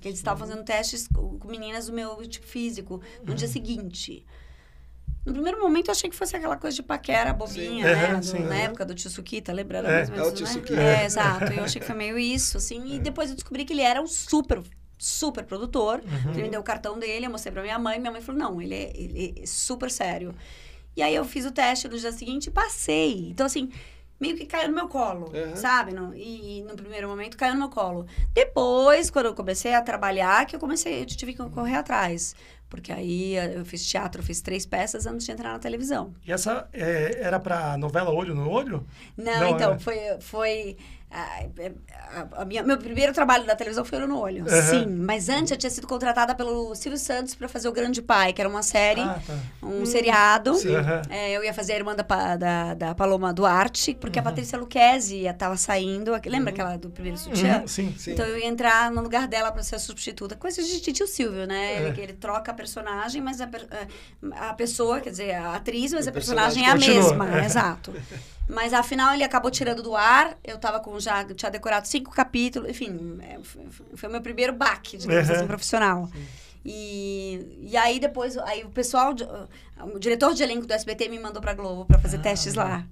Porque eles estavam fazendo testes com meninas do meu tipo físico no uhum. dia seguinte. No primeiro momento eu achei que fosse aquela coisa de paquera bobinha, sim. né? do, sim, na é. época do tio Suquita, lembrando é, mais ou menos, é o tio né? Suquita. É, é, exato. Eu achei que foi meio isso, assim. E é. depois eu descobri que ele era um super, super produtor. Uhum. Ele me deu o cartão dele, eu mostrei pra minha mãe. Minha mãe falou, não, ele é, ele é super sério. E aí eu fiz o teste no dia seguinte e passei. Então, assim, meio que caiu no meu colo, uhum. sabe? No, e, no primeiro momento caiu no meu colo. Depois, quando eu comecei a trabalhar, que eu comecei, eu tive que correr atrás. Porque aí eh, eu fiz teatro, eu fiz três peças antes de entrar na televisão. E essa é, era para novela Olho no Olho? Não, Não então, é. foi. foi a, ah, é, a, a minha, meu primeiro trabalho da televisão foi Olho no Olho. Uhum. Sim, mas antes eu tinha sido contratada pelo Silvio Santos para fazer O Grande Pai, que era uma série, ah, tá. um hum, seriado. Uhum. É, eu ia fazer a irmã da, da, da Paloma Duarte, porque uhum. a Patrícia Luquezzi estava saindo. Lembra uhum. aquela do primeiro uhum, sutiã? Sim, sim. Então eu ia entrar no lugar dela para ser a substituta. Coisa de tio Silvio, né? Ele, é. ele troca personagem, mas a, a pessoa, quer dizer, a atriz, mas o a personagem, personagem é a continua. mesma. Exato. Mas afinal ele acabou tirando do ar. Eu tava com já tinha decorado cinco capítulos, enfim, é, foi o meu primeiro baque de uhum. Assim, profissional. E, e aí depois aí o pessoal o diretor de elenco do SBT me mandou para Globo para fazer ah, testes lá.